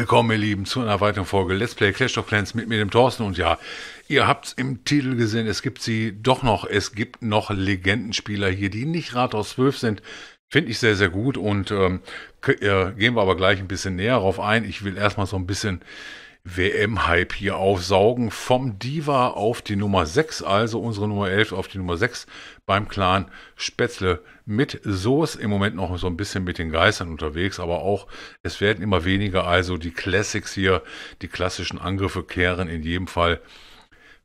Willkommen, ihr Lieben, zu einer weiteren Folge Let's Play Clash of Clans mit mir, dem Thorsten. Und ja, ihr habt es im Titel gesehen, es gibt sie doch noch. Es gibt noch Legendenspieler hier, die nicht Rathaus 12 sind. Finde ich sehr, sehr gut und ähm, äh, gehen wir aber gleich ein bisschen näher darauf ein. Ich will erstmal so ein bisschen WM-Hype hier aufsaugen. Vom Diva auf die Nummer 6, also unsere Nummer 11 auf die Nummer 6 beim Clan Spätzle mit Soße. Im Moment noch so ein bisschen mit den Geistern unterwegs, aber auch es werden immer weniger. Also die Classics hier, die klassischen Angriffe kehren in jedem Fall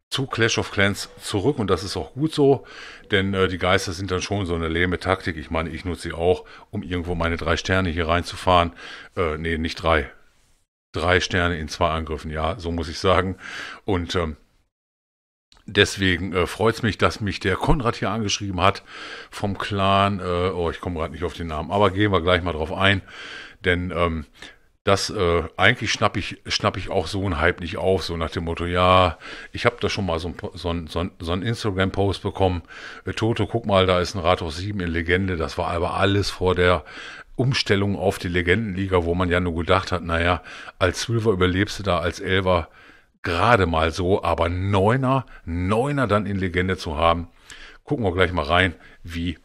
zu Clash of Clans zurück und das ist auch gut so, denn äh, die Geister sind dann schon so eine lähme Taktik. Ich meine, ich nutze sie auch, um irgendwo meine drei Sterne hier reinzufahren. Äh, nee, nicht drei, drei Sterne in zwei Angriffen, ja, so muss ich sagen. Und ähm, deswegen äh, freut es mich, dass mich der Konrad hier angeschrieben hat vom Clan. Äh, oh, ich komme gerade nicht auf den Namen, aber gehen wir gleich mal drauf ein, denn ähm, das äh, eigentlich schnappe ich, schnapp ich auch so einen Hype nicht auf, so nach dem Motto, ja, ich habe da schon mal so einen so so ein, so ein Instagram-Post bekommen, äh, Toto, guck mal, da ist ein Rathaus 7 in Legende, das war aber alles vor der Umstellung auf die Legendenliga, wo man ja nur gedacht hat, naja, als Zwölfer überlebst du da, als Elfer gerade mal so, aber Neuner, Neuner dann in Legende zu haben. Gucken wir gleich mal rein, wie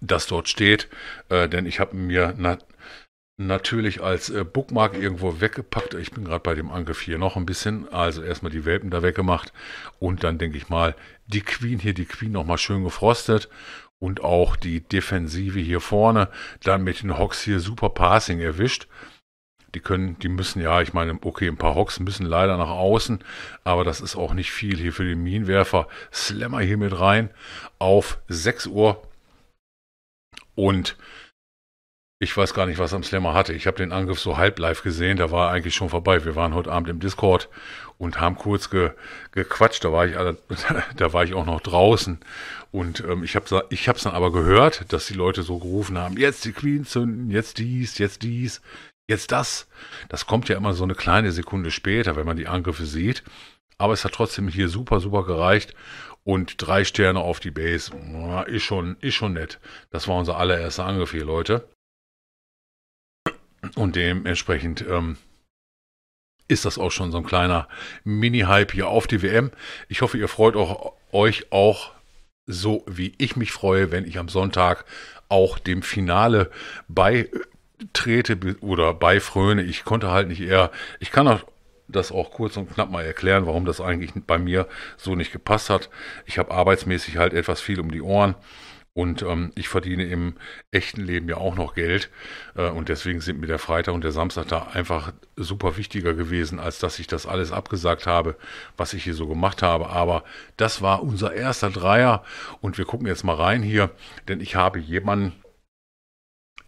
das dort steht, äh, denn ich habe mir nat natürlich als äh, Bookmark irgendwo weggepackt. Ich bin gerade bei dem Angriff hier noch ein bisschen, also erstmal die Welpen da weggemacht und dann denke ich mal, die Queen hier, die Queen nochmal schön gefrostet und auch die Defensive hier vorne dann mit den Hawks hier super Passing erwischt. Die können, die müssen ja, ich meine, okay, ein paar Hawks müssen leider nach außen, aber das ist auch nicht viel hier für den Minenwerfer. Slammer hier mit rein auf 6 Uhr. Und ich weiß gar nicht, was am Slammer hatte. Ich habe den Angriff so halb live gesehen. Da war eigentlich schon vorbei. Wir waren heute Abend im Discord und haben kurz ge, gequatscht. Da war ich, da war ich auch noch draußen. Und ähm, ich habe ich hab's dann aber gehört, dass die Leute so gerufen haben: Jetzt die Queen zünden, jetzt dies, jetzt dies, jetzt das. Das kommt ja immer so eine kleine Sekunde später, wenn man die Angriffe sieht. Aber es hat trotzdem hier super, super gereicht. Und drei Sterne auf die Base. Ist schon, ist schon nett. Das war unser allererster Angriff hier, Leute. Und dementsprechend ähm, ist das auch schon so ein kleiner Mini-Hype hier auf die WM. Ich hoffe, ihr freut auch, euch auch so, wie ich mich freue, wenn ich am Sonntag auch dem Finale beitrete oder beifröne. Ich konnte halt nicht eher, ich kann auch das auch kurz und knapp mal erklären, warum das eigentlich bei mir so nicht gepasst hat. Ich habe arbeitsmäßig halt etwas viel um die Ohren und ähm, ich verdiene im echten Leben ja auch noch Geld. Äh, und deswegen sind mir der Freitag und der Samstag da einfach super wichtiger gewesen, als dass ich das alles abgesagt habe, was ich hier so gemacht habe. Aber das war unser erster Dreier. Und wir gucken jetzt mal rein hier, denn ich habe jemanden,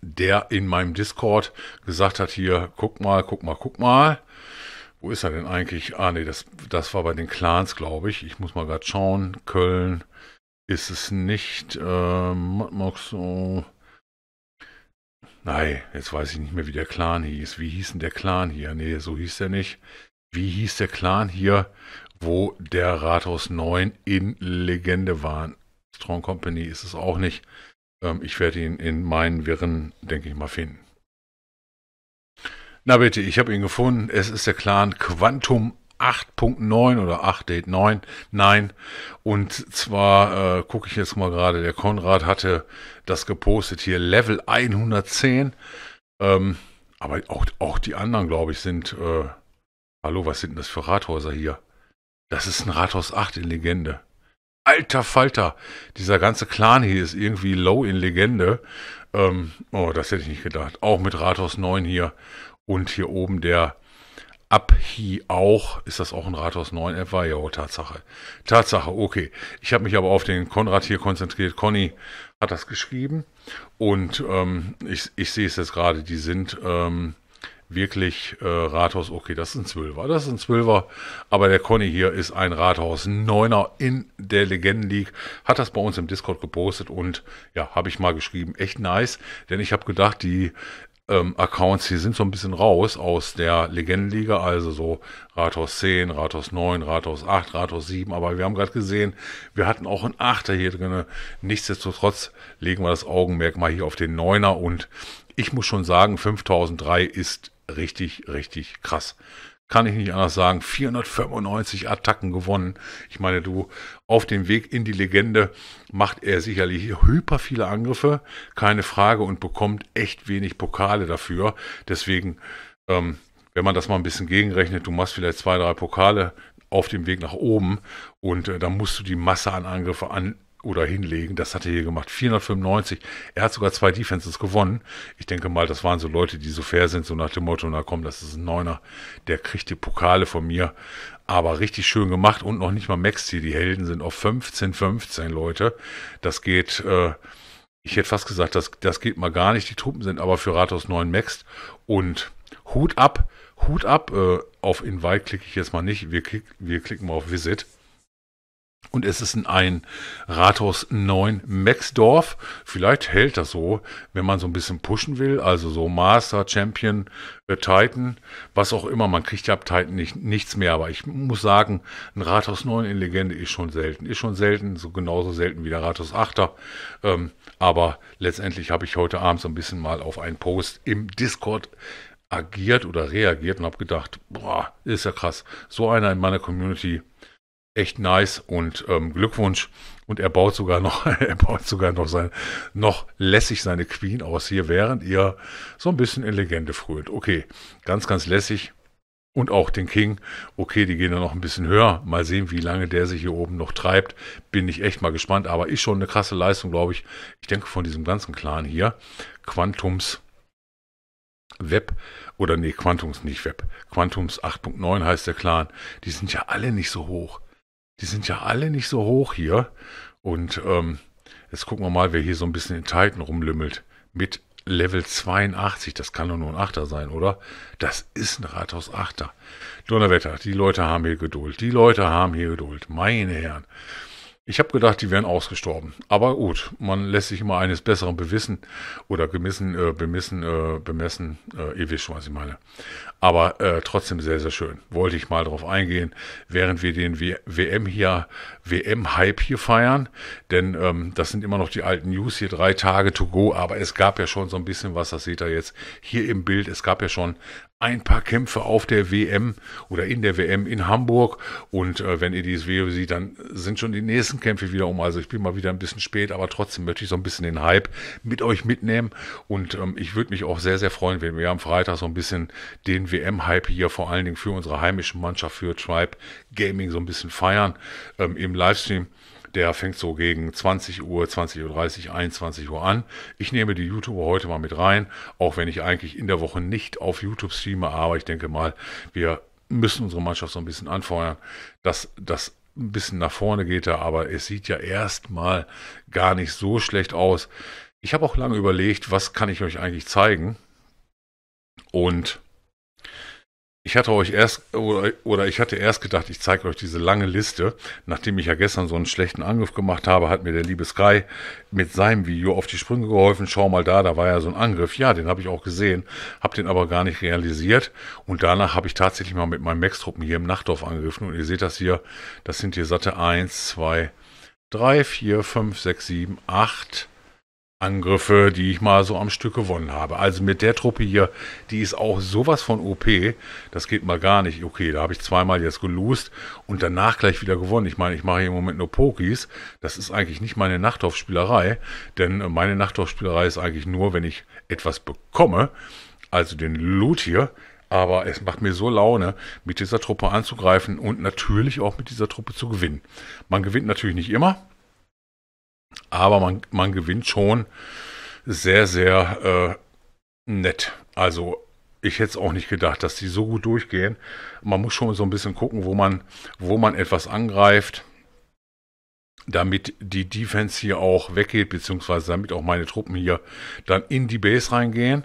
der in meinem Discord gesagt hat, hier, guck mal, guck mal, guck mal. Wo ist er denn eigentlich? Ah, nee, das, das war bei den Clans, glaube ich. Ich muss mal gerade schauen. Köln, ist es nicht. Ähm, noch so. Nein, jetzt weiß ich nicht mehr, wie der Clan hieß. Wie hieß denn der Clan hier? Nee, so hieß der nicht. Wie hieß der Clan hier, wo der Rathaus 9 in Legende war? Strong Company ist es auch nicht. Ähm, ich werde ihn in meinen Wirren, denke ich mal, finden. Na bitte, ich habe ihn gefunden. Es ist der Clan Quantum 8.9 oder 8.9. Nein. Und zwar äh, gucke ich jetzt mal gerade, der Konrad hatte das gepostet hier, Level 110. Ähm, aber auch, auch die anderen, glaube ich, sind... Äh, hallo, was sind denn das für Rathäuser hier? Das ist ein Rathaus 8 in Legende. Alter Falter, dieser ganze Clan hier ist irgendwie low in Legende. Ähm, oh, das hätte ich nicht gedacht. Auch mit Rathaus 9 hier und hier oben der Ab hier auch, ist das auch ein Rathaus 9 App, war ja auch Tatsache. Tatsache, okay. Ich habe mich aber auf den Konrad hier konzentriert. Conny hat das geschrieben und ähm, ich, ich sehe es jetzt gerade, die sind ähm, wirklich äh, Rathaus, okay, das ist ein Zwölfer, das ist ein Zwölfer, aber der Conny hier ist ein Rathaus 9er in der Legenden League, hat das bei uns im Discord gepostet und ja, habe ich mal geschrieben, echt nice, denn ich habe gedacht, die ähm, Accounts, die sind so ein bisschen raus aus der Legendenliga, also so Rathaus 10, Rathaus 9, Rathaus 8, Rathaus 7, aber wir haben gerade gesehen, wir hatten auch einen Achter hier drin. Nichtsdestotrotz legen wir das Augenmerk mal hier auf den Neuner und ich muss schon sagen, 5003 ist richtig, richtig krass kann ich nicht anders sagen, 495 Attacken gewonnen. Ich meine, du, auf dem Weg in die Legende macht er sicherlich hyper viele Angriffe, keine Frage, und bekommt echt wenig Pokale dafür. Deswegen, ähm, wenn man das mal ein bisschen gegenrechnet, du machst vielleicht zwei, drei Pokale auf dem Weg nach oben und äh, da musst du die Masse an Angriffe an oder hinlegen. Das hat er hier gemacht. 495. Er hat sogar zwei Defenses gewonnen. Ich denke mal, das waren so Leute, die so fair sind, so nach dem Motto, na komm, das ist ein Neuner. Der kriegt die Pokale von mir. Aber richtig schön gemacht und noch nicht mal Max hier. Die Helden sind auf 15, 15 Leute. Das geht, äh, ich hätte fast gesagt, das, das geht mal gar nicht. Die Truppen sind aber für Rathaus 9 Max. Und Hut ab, Hut ab. Äh, auf Invite klicke ich jetzt mal nicht. Wir, klick, wir klicken mal auf Visit. Und es ist ein Rathaus 9 Maxdorf. Vielleicht hält das so, wenn man so ein bisschen pushen will. Also so Master, Champion, äh, Titan, was auch immer. Man kriegt ja ab Titan nicht, nichts mehr. Aber ich muss sagen, ein Rathaus 9 in Legende ist schon selten. Ist schon selten, so genauso selten wie der Rathaus 8er. Ähm, aber letztendlich habe ich heute Abend so ein bisschen mal auf einen Post im Discord agiert oder reagiert und habe gedacht, boah, ist ja krass. So einer in meiner Community echt nice und ähm, Glückwunsch. Und er baut sogar noch, er baut sogar noch sein, noch lässig seine Queen aus hier, während ihr so ein bisschen in Legende fröhnt. Okay, ganz, ganz lässig. Und auch den King. Okay, die gehen dann noch ein bisschen höher. Mal sehen, wie lange der sich hier oben noch treibt. Bin ich echt mal gespannt. Aber ist schon eine krasse Leistung, glaube ich. Ich denke von diesem ganzen Clan hier. Quantums Web oder nee, Quantums nicht Web. Quantums 8.9 heißt der Clan. Die sind ja alle nicht so hoch die sind ja alle nicht so hoch hier. Und ähm, jetzt gucken wir mal, wer hier so ein bisschen in Titan rumlümmelt. Mit Level 82, das kann doch nur ein Achter sein, oder? Das ist ein Rathaus Achter. Donnerwetter, die Leute haben hier Geduld. Die Leute haben hier Geduld. Meine Herren. Ich habe gedacht, die wären ausgestorben. Aber gut, man lässt sich immer eines Besseren bewissen oder gemissen, äh, bemessen, äh, bemessen. Äh, ihr wisst schon, was ich meine. Aber äh, trotzdem sehr, sehr schön. Wollte ich mal drauf eingehen, während wir den WM hier, WM-Hype hier feiern. Denn ähm, das sind immer noch die alten News hier, drei Tage to go. Aber es gab ja schon so ein bisschen was, das seht ihr jetzt hier im Bild. Es gab ja schon ein paar Kämpfe auf der WM oder in der WM in Hamburg. Und äh, wenn ihr dieses Video seht, dann sind schon die nächsten Kämpfe wieder um. Also ich bin mal wieder ein bisschen spät, aber trotzdem möchte ich so ein bisschen den Hype mit euch mitnehmen. Und ähm, ich würde mich auch sehr, sehr freuen, wenn wir am Freitag so ein bisschen den WM-Hype hier vor allen Dingen für unsere heimische Mannschaft, für Tribe Gaming so ein bisschen feiern ähm, im Livestream. Der fängt so gegen 20 Uhr, 20.30 Uhr, 21 Uhr an. Ich nehme die YouTuber heute mal mit rein, auch wenn ich eigentlich in der Woche nicht auf YouTube streame, aber ich denke mal, wir müssen unsere Mannschaft so ein bisschen anfeuern, dass das ein bisschen nach vorne geht da, aber es sieht ja erstmal gar nicht so schlecht aus. Ich habe auch lange überlegt, was kann ich euch eigentlich zeigen? Und ich hatte euch erst, oder, oder ich hatte erst gedacht, ich zeige euch diese lange Liste. Nachdem ich ja gestern so einen schlechten Angriff gemacht habe, hat mir der liebe Sky mit seinem Video auf die Sprünge geholfen. Schau mal da, da war ja so ein Angriff. Ja, den habe ich auch gesehen, habe den aber gar nicht realisiert. Und danach habe ich tatsächlich mal mit meinen Max-Truppen hier im Nachtdorf angegriffen. Und ihr seht das hier, das sind hier satte 1, 2, 3, 4, 5, 6, 7, 8, Angriffe, die ich mal so am Stück gewonnen habe. Also mit der Truppe hier, die ist auch sowas von OP. Das geht mal gar nicht. Okay, da habe ich zweimal jetzt gelost und danach gleich wieder gewonnen. Ich meine, ich mache hier im Moment nur Pokis. Das ist eigentlich nicht meine Nachthoff-Spielerei, denn meine Nachthoff-Spielerei ist eigentlich nur, wenn ich etwas bekomme, also den Loot hier. Aber es macht mir so Laune, mit dieser Truppe anzugreifen und natürlich auch mit dieser Truppe zu gewinnen. Man gewinnt natürlich nicht immer, aber man, man gewinnt schon sehr, sehr äh, nett. Also ich hätte es auch nicht gedacht, dass die so gut durchgehen. Man muss schon so ein bisschen gucken, wo man, wo man etwas angreift, damit die Defense hier auch weggeht, beziehungsweise damit auch meine Truppen hier dann in die Base reingehen,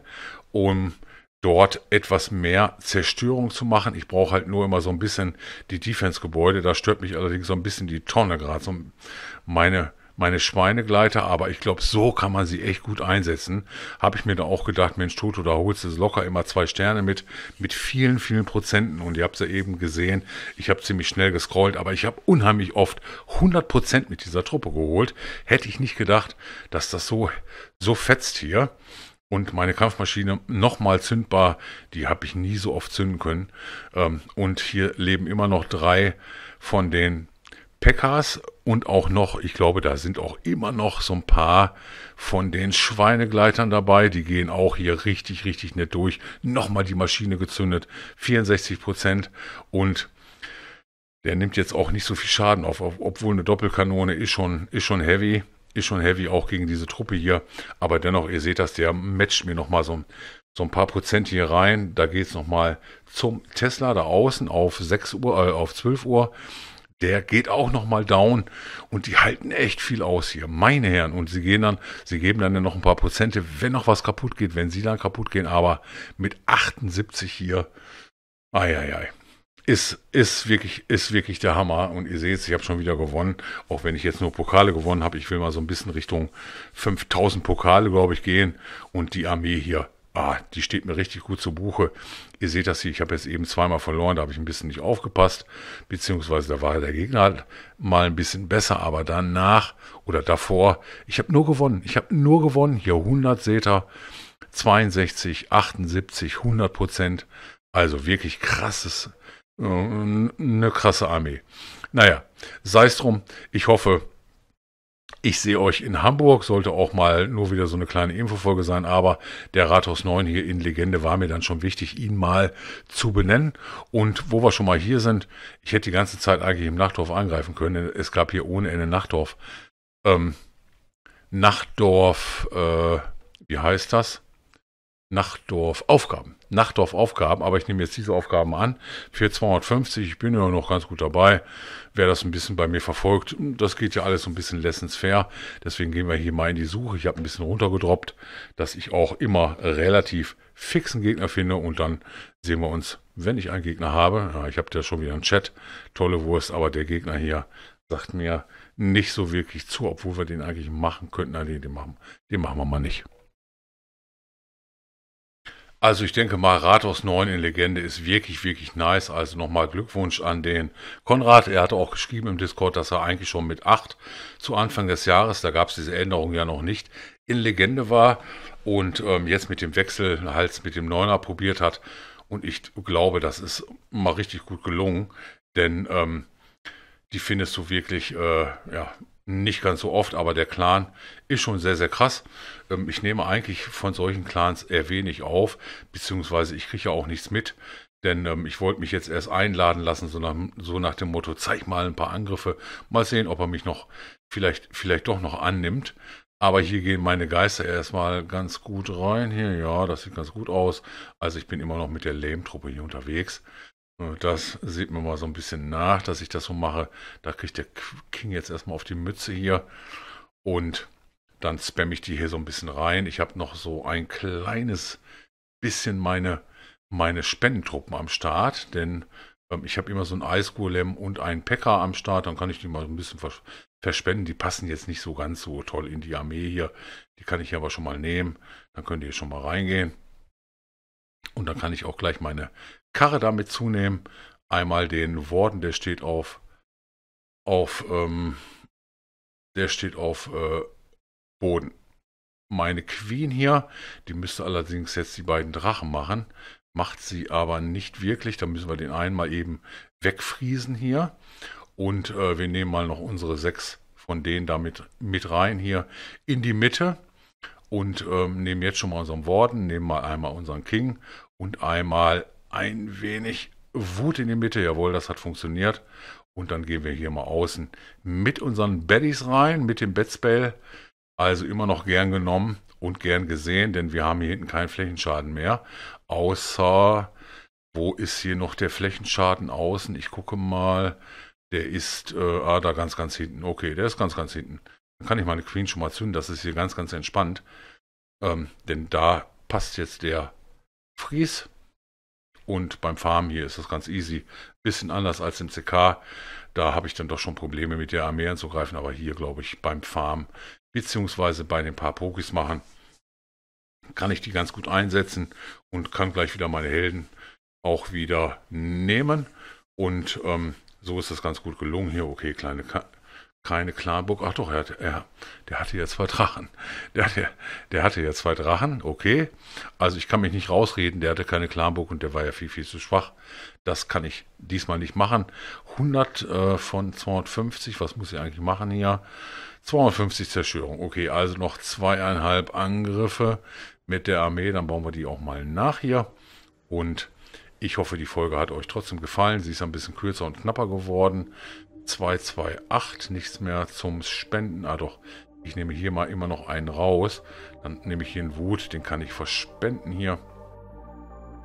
um dort etwas mehr Zerstörung zu machen. Ich brauche halt nur immer so ein bisschen die Defense-Gebäude. Da stört mich allerdings so ein bisschen die Tonne gerade. So meine meine Schweinegleiter, aber ich glaube, so kann man sie echt gut einsetzen. Habe ich mir da auch gedacht, Mensch, Toto, da holst du locker immer zwei Sterne mit, mit vielen, vielen Prozenten. Und ihr habt es ja eben gesehen, ich habe ziemlich schnell gescrollt, aber ich habe unheimlich oft 100 Prozent mit dieser Truppe geholt. Hätte ich nicht gedacht, dass das so, so fetzt hier. Und meine Kampfmaschine nochmal zündbar, die habe ich nie so oft zünden können. Ähm, und hier leben immer noch drei von den Packers und auch noch, ich glaube, da sind auch immer noch so ein paar von den Schweinegleitern dabei. Die gehen auch hier richtig, richtig nett durch. Nochmal die Maschine gezündet, 64 Prozent und der nimmt jetzt auch nicht so viel Schaden auf, obwohl eine Doppelkanone ist schon, ist schon heavy. Ist schon heavy auch gegen diese Truppe hier. Aber dennoch, ihr seht das, der matcht mir nochmal so, so ein paar Prozent hier rein. Da geht es nochmal zum Tesla da außen auf 6 Uhr, äh, auf 12 Uhr der geht auch nochmal down und die halten echt viel aus hier, meine Herren. Und sie gehen dann, sie geben dann ja noch ein paar Prozente, wenn noch was kaputt geht, wenn sie dann kaputt gehen, aber mit 78 hier, eieiei. Ist, ist, wirklich, ist wirklich der Hammer. Und ihr seht, ich habe schon wieder gewonnen. Auch wenn ich jetzt nur Pokale gewonnen habe. Ich will mal so ein bisschen Richtung 5000 Pokale, glaube ich, gehen. Und die Armee hier, Ah, die steht mir richtig gut zu Buche. Ihr seht das hier, ich habe jetzt eben zweimal verloren, da habe ich ein bisschen nicht aufgepasst, beziehungsweise da war der Gegner halt mal ein bisschen besser, aber danach oder davor, ich habe nur gewonnen, ich habe nur gewonnen, hier 100 Seter, 62, 78, 100 Prozent, also wirklich krasses, eine äh, krasse Armee. Naja, sei es drum, ich hoffe, ich sehe euch in Hamburg, sollte auch mal nur wieder so eine kleine Infofolge sein, aber der Rathaus 9 hier in Legende war mir dann schon wichtig, ihn mal zu benennen. Und wo wir schon mal hier sind, ich hätte die ganze Zeit eigentlich im Nachtdorf angreifen können. Es gab hier ohne Ende Nachtdorf. Ähm, Nachtdorf, äh, wie heißt das? Nachtdorf Aufgaben. Nachtdorf-Aufgaben, aber ich nehme jetzt diese Aufgaben an für 250. Ich bin ja noch ganz gut dabei. Wer das ein bisschen bei mir verfolgt, das geht ja alles so ein bisschen lessons fair. Deswegen gehen wir hier mal in die Suche. Ich habe ein bisschen runtergedroppt, dass ich auch immer relativ fixen Gegner finde und dann sehen wir uns, wenn ich einen Gegner habe. Ja, ich habe da schon wieder einen Chat. Tolle Wurst, aber der Gegner hier sagt mir nicht so wirklich zu, obwohl wir den eigentlich machen könnten. Nein, den machen, den machen wir mal nicht. Also ich denke mal, Rathaus 9 in Legende ist wirklich, wirklich nice. Also nochmal Glückwunsch an den Konrad. Er hatte auch geschrieben im Discord, dass er eigentlich schon mit 8 zu Anfang des Jahres, da gab es diese Änderung ja noch nicht, in Legende war und ähm, jetzt mit dem Wechsel halt mit dem 9er probiert hat. Und ich glaube, das ist mal richtig gut gelungen, denn ähm, die findest du wirklich äh, ja, nicht ganz so oft, aber der Clan ist schon sehr, sehr krass. Ähm, ich nehme eigentlich von solchen Clans eher wenig auf, beziehungsweise ich kriege ja auch nichts mit. Denn ähm, ich wollte mich jetzt erst einladen lassen, so nach, so nach, dem Motto, zeig mal ein paar Angriffe, mal sehen, ob er mich noch vielleicht, vielleicht doch noch annimmt. Aber hier gehen meine Geister erstmal ganz gut rein. Hier, ja, das sieht ganz gut aus. Also ich bin immer noch mit der Lehmtruppe hier unterwegs. Äh, das sieht man mal so ein bisschen nach, dass ich das so mache. Da kriegt der King jetzt erstmal auf die Mütze hier. Und dann spamme ich die hier so ein bisschen rein. Ich habe noch so ein kleines bisschen meine, meine Spendentruppen am Start, denn ähm, ich habe immer so ein Eisgolem und einen Päcker am Start. Dann kann ich die mal so ein bisschen vers verspenden. Die passen jetzt nicht so ganz so toll in die Armee hier. Die kann ich aber schon mal nehmen. Dann könnt ihr schon mal reingehen. Und dann kann ich auch gleich meine Karre damit zunehmen. Einmal den Worden, der steht auf, auf, ähm, der steht auf äh, Boden. Meine Queen hier, die müsste allerdings jetzt die beiden Drachen machen, macht sie aber nicht wirklich. Da müssen wir den einen mal eben wegfriesen hier. Und äh, wir nehmen mal noch unsere sechs von denen damit mit rein hier in die Mitte. Und ähm, nehmen jetzt schon mal unseren Worden, nehmen mal einmal unseren King und einmal ein wenig Wut in die Mitte. Jawohl, das hat funktioniert. Und dann gehen wir hier mal außen mit unseren Baddies rein, mit dem Bedspell. Also immer noch gern genommen und gern gesehen, denn wir haben hier hinten keinen Flächenschaden mehr. Außer, wo ist hier noch der Flächenschaden außen? Ich gucke mal. Der ist, äh, ah, da ganz, ganz hinten. Okay, der ist ganz, ganz hinten. Dann kann ich meine Queen schon mal zünden. Das ist hier ganz, ganz entspannt. Ähm, denn da passt jetzt der Fries und beim Farm hier ist das ganz easy. Bisschen anders als im CK. Da habe ich dann doch schon Probleme mit der Armee anzugreifen, aber hier glaube ich beim Farm beziehungsweise bei den paar Pokis machen, kann ich die ganz gut einsetzen und kann gleich wieder meine Helden auch wieder nehmen. Und ähm, so ist das ganz gut gelungen hier. Okay, kleine Ka keine Klarburg. Ach doch, er, er, der hatte ja zwei Drachen. Der, der, der hatte ja zwei Drachen, okay. Also ich kann mich nicht rausreden, der hatte keine Klarburg und der war ja viel, viel zu schwach. Das kann ich diesmal nicht machen. 100 äh, von 250, was muss ich eigentlich machen hier? 250 Zerstörung, okay. Also noch zweieinhalb Angriffe mit der Armee. Dann bauen wir die auch mal nach hier. Und ich hoffe, die Folge hat euch trotzdem gefallen. Sie ist ein bisschen kürzer und knapper geworden. 228 nichts mehr zum Spenden. Ah doch, ich nehme hier mal immer noch einen raus. Dann nehme ich hier einen Wut, den kann ich verspenden hier.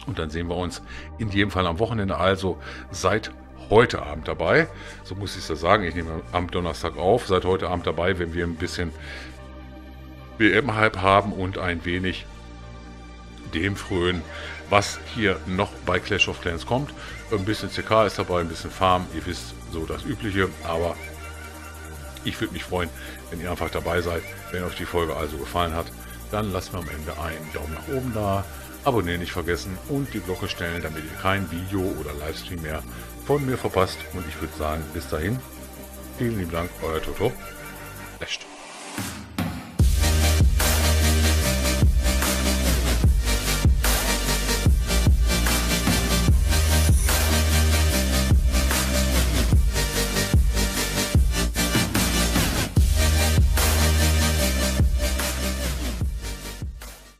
Und dann sehen wir uns in jedem Fall am Wochenende. Also seid heute Abend dabei. So muss ich es ja sagen. Ich nehme am Donnerstag auf. Seid heute Abend dabei, wenn wir ein bisschen WM-Hype haben und ein wenig dem frühen, was hier noch bei Clash of Clans kommt. Ein bisschen CK ist dabei, ein bisschen Farm, ihr wisst, so das Übliche, aber ich würde mich freuen, wenn ihr einfach dabei seid. Wenn euch die Folge also gefallen hat, dann lasst mir am Ende einen Daumen nach oben da, abonnieren nicht vergessen und die Glocke stellen, damit ihr kein Video oder Livestream mehr von mir verpasst. Und ich würde sagen, bis dahin, vielen lieben Dank, euer Toto. Echt.